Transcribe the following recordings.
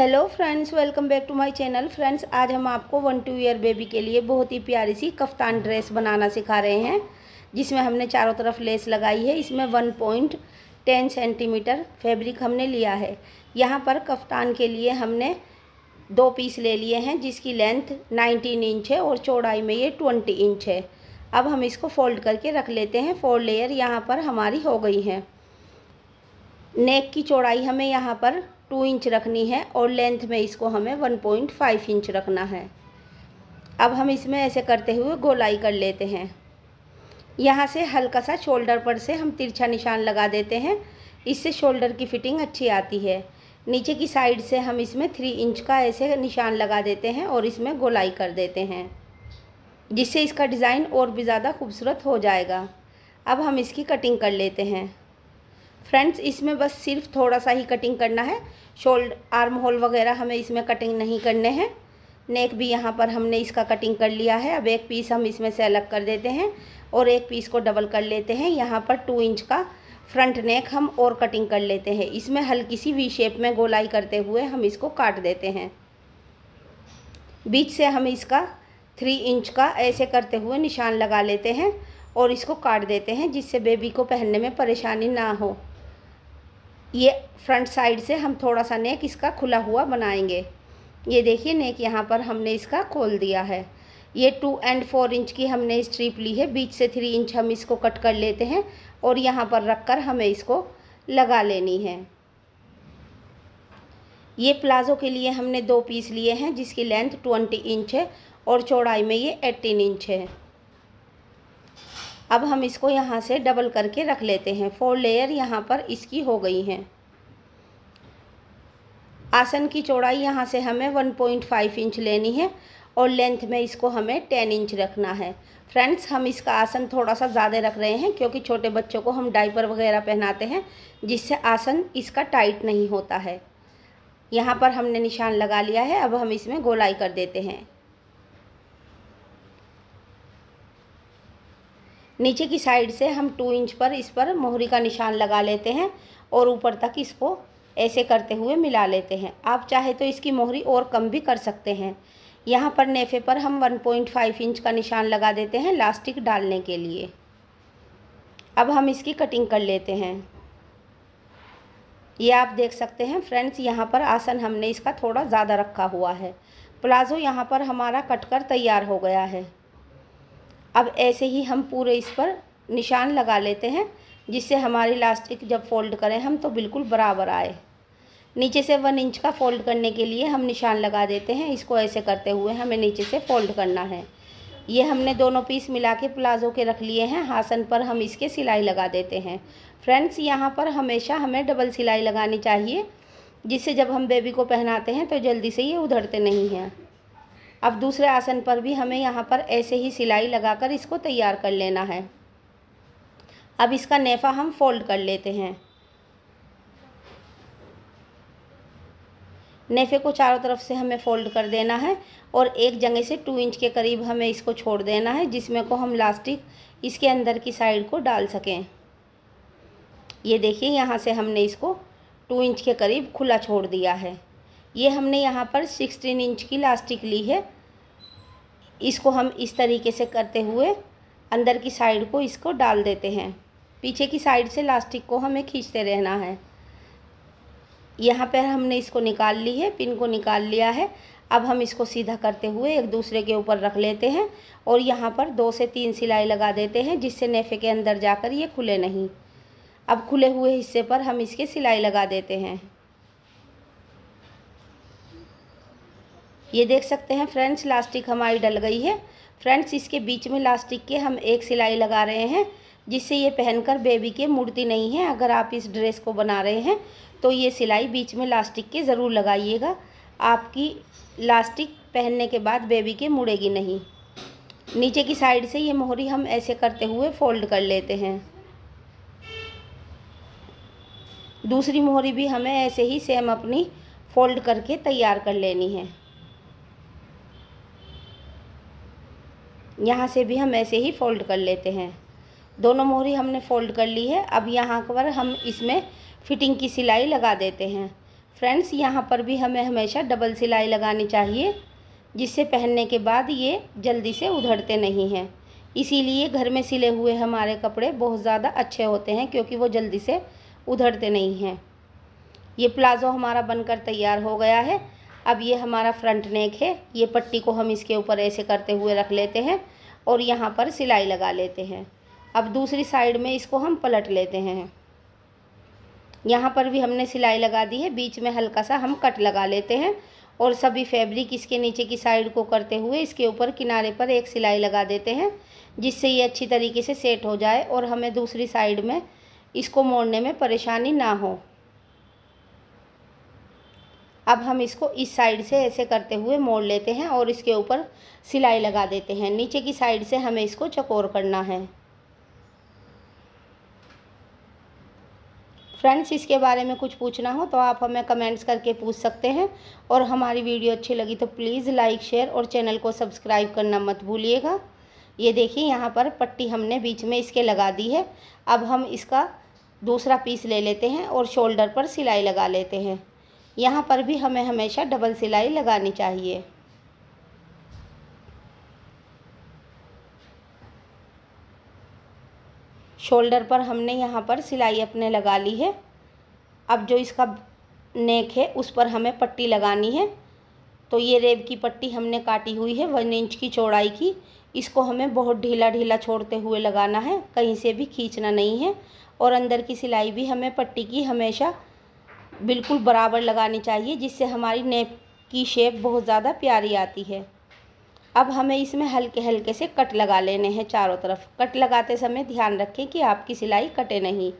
hello friends welcome back to my channel friends आज हम आपको वन टू ईयर बेबी के लिए बहुत ही प्यारी सी कफ्तान ड्रेस बनाना सिखा रहे हैं जिसमें हमने चारों तरफ लेस लगाई है इसमें one point ten centimetre fabric हमने लिया है यहाँ पर कफ्तान के लिए हमने दो पीस ले लिए हैं जिसकी लेंथ नाइनटीन इंच है और चौड़ाई में ये ट्वेंटी इंच है अब हम इसको फोल्ड करके रख लेते हैं फोर लेयर यहाँ पर हमारी हो गई हैं नेक की चौड़ाई हमें यहाँ पर टू इंच रखनी है और लेंथ में इसको हमें वन पॉइंट फाइव इंच रखना है अब हम इसमें ऐसे करते हुए गोलाई कर लेते हैं यहाँ से हल्का सा शोल्डर पर से हम तिरछा निशान लगा देते हैं इससे शोल्डर की फिटिंग अच्छी आती है नीचे की साइड से हम इसमें थ्री इंच का ऐसे निशान लगा देते हैं और इसमें गोलाई कर देते हैं जिससे इसका डिज़ाइन और भी ज़्यादा खूबसूरत हो जाएगा अब हम इसकी कटिंग कर लेते हैं फ्रेंड्स इसमें बस सिर्फ थोड़ा सा ही कटिंग करना है शोल्ड आर्म होल वगैरह हमें इसमें कटिंग नहीं करने हैं नेक भी यहाँ पर हमने इसका कटिंग कर लिया है अब एक पीस हम इसमें से अलग कर देते हैं और एक पीस को डबल कर लेते हैं यहाँ पर टू इंच का फ्रंट नेक हम और कटिंग कर लेते हैं इसमें हल्की सी वी शेप में गोलाई करते हुए हम इसको काट देते हैं बीच से हम इसका थ्री इंच का ऐसे करते हुए निशान लगा लेते हैं और इसको काट देते हैं जिससे बेबी को पहनने में परेशानी ना हो ये फ्रंट साइड से हम थोड़ा सा नेक इसका खुला हुआ बनाएंगे ये देखिए नेक यहाँ पर हमने इसका खोल दिया है ये टू एंड फोर इंच की हमने स्ट्रीप ली है बीच से थ्री इंच हम इसको कट कर लेते हैं और यहाँ पर रख कर हमें इसको लगा लेनी है ये प्लाज़ो के लिए हमने दो पीस लिए हैं जिसकी लेंथ ट्वेंटी इंच है और चौड़ाई में ये एटीन इंच है अब हम इसको यहाँ से डबल करके रख लेते हैं फोर लेयर यहाँ पर इसकी हो गई हैं आसन की चौड़ाई यहाँ से हमें वन पॉइंट फाइव इंच लेनी है और लेंथ में इसको हमें टेन इंच रखना है फ्रेंड्स हम इसका आसन थोड़ा सा ज़्यादा रख रहे हैं क्योंकि छोटे बच्चों को हम डाइपर वगैरह पहनाते हैं जिससे आसन इसका टाइट नहीं होता है यहाँ पर हमने निशान लगा लिया है अब हम इसमें गोलाई कर देते हैं नीचे की साइड से हम टू इंच पर इस पर मोहरी का निशान लगा लेते हैं और ऊपर तक इसको ऐसे करते हुए मिला लेते हैं आप चाहे तो इसकी मोहरी और कम भी कर सकते हैं यहाँ पर नेफे पर हम 1.5 इंच का निशान लगा देते हैं लास्टिक डालने के लिए अब हम इसकी कटिंग कर लेते हैं ये आप देख सकते हैं फ्रेंड्स यहाँ पर आसन हमने इसका थोड़ा ज़्यादा रखा हुआ है प्लाज़ो यहाँ पर हमारा कट कर तैयार हो गया है अब ऐसे ही हम पूरे इस पर निशान लगा लेते हैं जिससे हमारी लास्टिक जब फोल्ड करें हम तो बिल्कुल बराबर आए नीचे से वन इंच का फोल्ड करने के लिए हम निशान लगा देते हैं इसको ऐसे करते हुए हमें नीचे से फोल्ड करना है ये हमने दोनों पीस मिला के प्लाज़ो के रख लिए हैं हासन पर हम इसके सिलाई लगा देते हैं फ्रेंड्स यहाँ पर हमेशा हमें डबल सिलाई लगानी चाहिए जिससे जब हम बेबी को पहनाते हैं तो जल्दी से ये उधड़ते नहीं हैं अब दूसरे आसन पर भी हमें यहाँ पर ऐसे ही सिलाई लगाकर इसको तैयार कर लेना है अब इसका नेफा हम फोल्ड कर लेते हैं नेफे को चारों तरफ से हमें फोल्ड कर देना है और एक जगह से टू इंच के करीब हमें इसको छोड़ देना है जिसमें को हम लास्टिक इसके अंदर की साइड को डाल सकें ये देखिए यहाँ से हमने इसको टू इंच के करीब खुला छोड़ दिया है ये हमने यहाँ पर सिक्सटीन इंच की लास्टिक ली है इसको हम इस तरीके से करते हुए अंदर की साइड को इसको डाल देते हैं पीछे की साइड से लास्टिक को हमें खींचते रहना है यहाँ पर हमने इसको निकाल ली है पिन को निकाल लिया है अब हम इसको सीधा करते हुए एक दूसरे के ऊपर रख लेते हैं और यहाँ पर दो से तीन सिलाई लगा देते हैं जिससे नेफे के अंदर जाकर ये खुले नहीं अब खुले हुए हिस्से पर हम इसके सिलाई लगा देते हैं ये देख सकते हैं फ्रेंड्स लास्टिक हमारी डल गई है फ्रेंड्स इसके बीच में लास्टिक के हम एक सिलाई लगा रहे हैं जिससे ये पहनकर बेबी के मुड़ती नहीं है अगर आप इस ड्रेस को बना रहे हैं तो ये सिलाई बीच में लास्टिक के ज़रूर लगाइएगा आपकी लास्टिक पहनने के बाद बेबी के मुड़ेगी नहीं नीचे की साइड से ये मोहरी हम ऐसे करते हुए फोल्ड कर लेते हैं दूसरी मोहरी भी हमें ऐसे ही सेम अपनी फोल्ड करके तैयार कर लेनी है यहाँ से भी हम ऐसे ही फोल्ड कर लेते हैं दोनों मोहरी हमने फोल्ड कर ली है अब यहाँ पर हम इसमें फिटिंग की सिलाई लगा देते हैं फ्रेंड्स यहाँ पर भी हमें हमेशा डबल सिलाई लगानी चाहिए जिससे पहनने के बाद ये जल्दी से उधड़ते नहीं हैं इसीलिए घर में सिले हुए हमारे कपड़े बहुत ज़्यादा अच्छे होते हैं क्योंकि वो जल्दी से उधड़ते नहीं हैं ये प्लाज़ो हमारा बनकर तैयार हो गया है अब ये हमारा फ्रंट नेक है ये पट्टी को हम इसके ऊपर ऐसे करते हुए रख लेते हैं और यहाँ पर सिलाई लगा लेते हैं अब दूसरी साइड में इसको हम पलट लेते हैं यहाँ पर भी हमने सिलाई लगा दी है बीच में हल्का सा हम कट लगा लेते हैं और सभी फैब्रिक इसके नीचे की साइड को करते हुए इसके ऊपर किनारे पर एक सिलाई लगा देते हैं जिससे ये अच्छी तरीके से सेट हो जाए और हमें दूसरी साइड में इसको मोड़ने में परेशानी ना हो अब हम इसको इस साइड से ऐसे करते हुए मोड़ लेते हैं और इसके ऊपर सिलाई लगा देते हैं नीचे की साइड से हमें इसको चकोर करना है फ्रेंड्स इसके बारे में कुछ पूछना हो तो आप हमें कमेंट्स करके पूछ सकते हैं और हमारी वीडियो अच्छी लगी तो प्लीज़ लाइक शेयर और चैनल को सब्सक्राइब करना मत भूलिएगा ये देखिए यहाँ पर पट्टी हमने बीच में इसके लगा दी है अब हम इसका दूसरा पीस ले लेते हैं और शोल्डर पर सिलाई लगा लेते हैं यहाँ पर भी हमें हमेशा डबल सिलाई लगानी चाहिए शोल्डर पर हमने यहाँ पर सिलाई अपने लगा ली है अब जो इसका नेक है उस पर हमें पट्टी लगानी है तो ये रेब की पट्टी हमने काटी हुई है वन इंच की चौड़ाई की इसको हमें बहुत ढीला ढीला छोड़ते हुए लगाना है कहीं से भी खींचना नहीं है और अंदर की सिलाई भी हमें पट्टी की हमेशा बिल्कुल बराबर लगानी चाहिए जिससे हमारी नेप की शेप बहुत ज़्यादा प्यारी आती है अब हमें इसमें हल्के हल्के से कट लगा लेने हैं चारों तरफ कट लगाते समय ध्यान रखें कि आपकी सिलाई कटे नहीं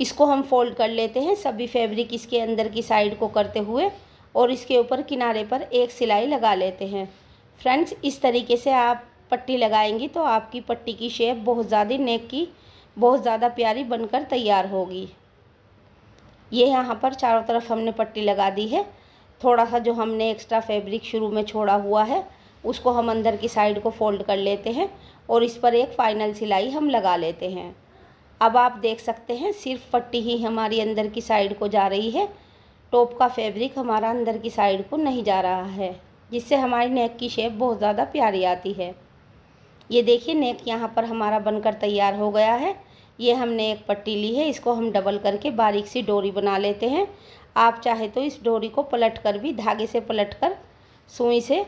इसको हम फोल्ड कर लेते हैं सभी फैब्रिक इसके अंदर की साइड को करते हुए और इसके ऊपर किनारे पर एक सिलाई लगा लेते हैं फ्रेंड्स इस तरीके से आप पट्टी लगाएंगी तो आपकी पट्टी की शेप बहुत ज़्यादा नेक की बहुत ज़्यादा प्यारी बनकर तैयार होगी ये यहाँ पर चारों तरफ हमने पट्टी लगा दी है थोड़ा सा जो हमने एक्स्ट्रा फैब्रिक शुरू में छोड़ा हुआ है उसको हम अंदर की साइड को फोल्ड कर लेते हैं और इस पर एक फ़ाइनल सिलाई हम लगा लेते हैं अब आप देख सकते हैं सिर्फ पट्टी ही हमारी अंदर की साइड को जा रही है टॉप का फैब्रिक हमारा अंदर की साइड को नहीं जा रहा है जिससे हमारी नेक की शेप बहुत ज़्यादा प्यारी आती है ये देखिए नेक यहाँ पर हमारा बनकर तैयार हो गया है ये हमने एक पट्टी ली है इसको हम डबल करके बारीक सी डोरी बना लेते हैं आप चाहे तो इस डोरी को पलट कर भी धागे से पलट कर सुई से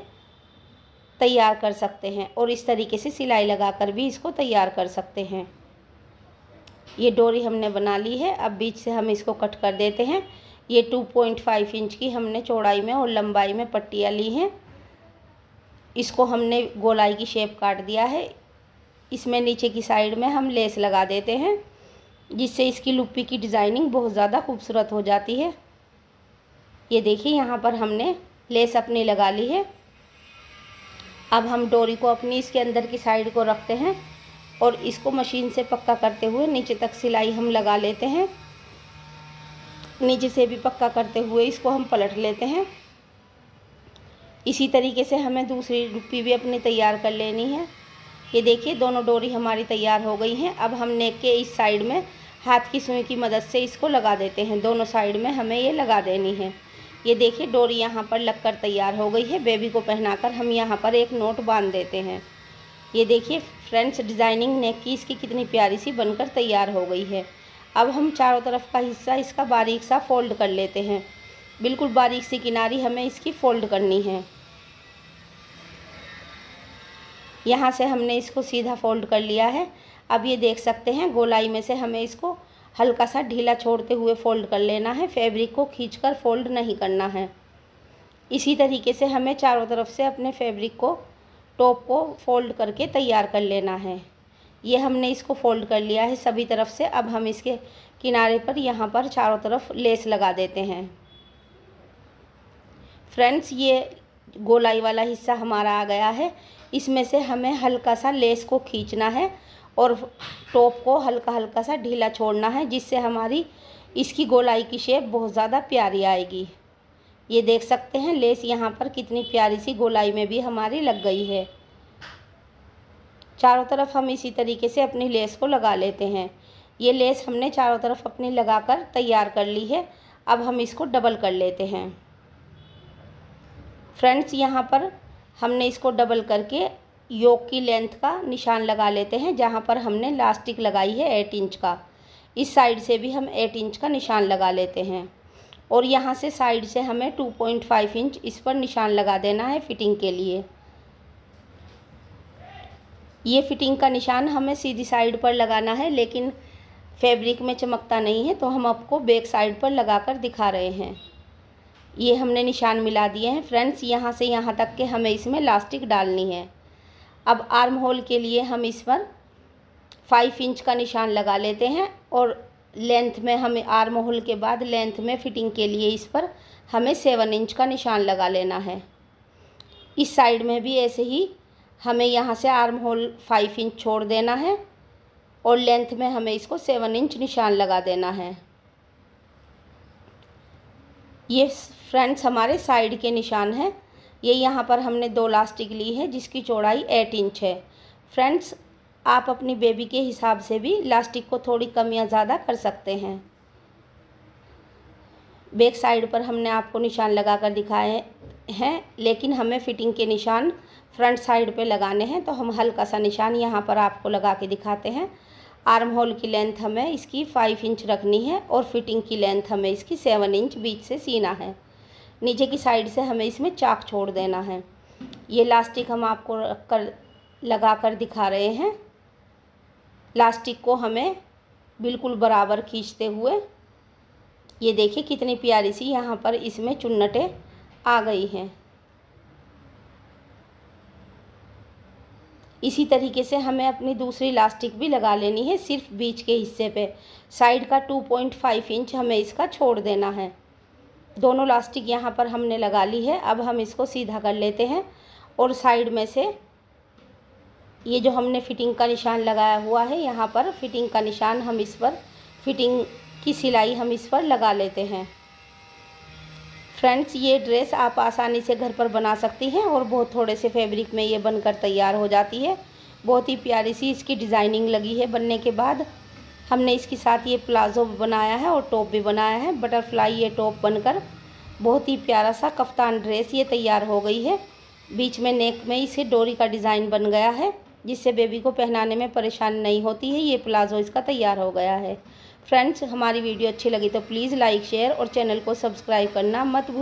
तैयार कर सकते हैं और इस तरीके से सिलाई लगा कर भी इसको तैयार कर सकते हैं ये डोरी हमने बना ली है अब बीच से हम इसको कट कर देते हैं ये टू पॉइंट फाइव इंच की हमने चौड़ाई में और लंबाई में पट्टियाँ ली हैं इसको हमने गोलाई की शेप काट दिया है इसमें नीचे की साइड में हम लेस लगा देते हैं जिससे इसकी लुप्पी की डिज़ाइनिंग बहुत ज़्यादा खूबसूरत हो जाती है ये देखिए यहाँ पर हमने लेस अपनी लगा ली है अब हम डोरी को अपनी इसके अंदर की साइड को रखते हैं और इसको मशीन से पक्का करते हुए नीचे तक सिलाई हम लगा लेते हैं नीचे से भी पक्का करते हुए इसको हम पलट लेते हैं इसी तरीके से हमें दूसरी रुपी भी अपनी तैयार कर लेनी है ये देखिए दोनों डोरी हमारी तैयार हो गई हैं अब हम नेक के इस साइड में हाथ की सुई की मदद से इसको लगा देते हैं दोनों साइड में हमें ये लगा देनी है ये देखिए डोरी यहाँ पर लगकर तैयार हो गई है बेबी को पहनाकर हम यहाँ पर एक नोट बांध देते हैं ये देखिए फ्रेंड्स डिज़ाइनिंग नेक की इसकी कितनी प्यारी सी बनकर तैयार हो गई है अब हम चारों तरफ का हिस्सा इसका बारीक सा फोल्ड कर लेते हैं बिल्कुल बारीक सी किनारी हमें इसकी फ़ोल्ड करनी है यहाँ से हमने इसको सीधा फोल्ड कर लिया है अब ये देख सकते हैं गोलाई में से हमें इसको हल्का सा ढीला छोड़ते हुए फ़ोल्ड कर लेना है फैब्रिक को खींचकर फोल्ड नहीं करना है इसी तरीके से हमें चारों तरफ से अपने फैब्रिक को टॉप को फोल्ड करके तैयार कर लेना है ये हमने इसको फोल्ड कर लिया है सभी तरफ से अब हम इसके किनारे पर यहाँ पर चारों तरफ लेस लगा देते हैं फ्रेंड्स ये गोलाई वाला हिस्सा हमारा आ गया है इसमें से हमें हल्का सा लेस को खींचना है और टॉप को हल्का हल्का सा ढीला छोड़ना है जिससे हमारी इसकी गोलाई की शेप बहुत ज़्यादा प्यारी आएगी ये देख सकते हैं लेस यहाँ पर कितनी प्यारी सी गोलाई में भी हमारी लग गई है चारों तरफ हम इसी तरीके से अपनी लेस को लगा लेते हैं ये लेस हमने चारों तरफ अपनी लगाकर तैयार कर ली है अब हम इसको डबल कर लेते हैं फ्रेंड्स यहाँ पर हमने इसको डबल करके योग की लेंथ का निशान लगा लेते हैं जहाँ पर हमने लास्टिक लगाई है एट इंच का इस साइड से भी हम एट इंच का निशान लगा लेते हैं और यहाँ से साइड से हमें टू पॉइंट फाइव इंच इस पर निशान लगा देना है फिटिंग के लिए ये फिटिंग का निशान हमें सीधी साइड पर लगाना है लेकिन फैब्रिक में चमकता नहीं है तो हम आपको बैक साइड पर लगा कर दिखा रहे हैं ये हमने निशान मिला दिए हैं फ्रेंड्स यहाँ से यहाँ तक के हमें इसमें लास्टिक डालनी है अब आर्म होल के लिए हम इस पर फाइव इंच का निशान लगा लेते हैं और लेंथ में हमें आर्म होल के बाद लेंथ में फिटिंग के लिए इस पर हमें सेवन इंच का निशान लगा लेना है इस साइड में भी ऐसे ही हमें यहाँ से आर्म होल फाइव इंच छोड़ देना है और लेंथ में हमें इसको सेवन इंच निशान लगा देना है ये फ्रेंड्स हमारे साइड के निशान हैं ये यहाँ पर हमने दो लास्टिक ली है जिसकी चौड़ाई एट इंच है फ्रेंड्स आप अपनी बेबी के हिसाब से भी लास्टिक को थोड़ी कम या ज़्यादा कर सकते हैं बैक साइड पर हमने आपको निशान लगा कर दिखाए हैं लेकिन हमें फ़िटिंग के निशान फ्रंट साइड पे लगाने हैं तो हम हल्का सा निशान यहाँ पर आपको लगा के दिखाते हैं आर्म होल की लेंथ हमें इसकी फाइव इंच रखनी है और फिटिंग की लेंथ हमें इसकी सेवन इंच बीच से सीना है नीचे की साइड से हमें इसमें चाक छोड़ देना है ये लास्टिक हम आपको कर लगा कर दिखा रहे हैं लास्टिक को हमें बिल्कुल बराबर खींचते हुए ये देखिए कितनी प्यारी सी यहाँ पर इसमें चुन्नटें आ गई हैं इसी तरीके से हमें अपनी दूसरी लास्टिक भी लगा लेनी है सिर्फ बीच के हिस्से पे साइड का टू पॉइंट फाइव इंच हमें इसका छोड़ देना है दोनों लास्टिक यहाँ पर हमने लगा ली है अब हम इसको सीधा कर लेते हैं और साइड में से ये जो हमने फिटिंग का निशान लगाया हुआ है यहाँ पर फिटिंग का निशान हम इस पर फिटिंग की सिलाई हम इस पर लगा लेते हैं फ्रेंड्स ये ड्रेस आप आसानी से घर पर बना सकती हैं और बहुत थोड़े से फैब्रिक में ये बनकर तैयार हो जाती है बहुत ही प्यारी सी इसकी डिज़ाइनिंग लगी है बनने के बाद हमने इसके साथ ये प्लाज़ो बनाया है और टॉप भी बनाया है बटरफ्लाई ये टॉप बनकर बहुत ही प्यारा सा कफ्तान ड्रेस ये तैयार हो गई है बीच में नेक में इसे डोरी का डिज़ाइन बन गया है जिससे बेबी को पहनाने में परेशान नहीं होती है ये प्लाज़ो इसका तैयार हो गया है फ्रेंड्स हमारी वीडियो अच्छी लगी तो प्लीज़ लाइक शेयर और चैनल को सब्सक्राइब करना मत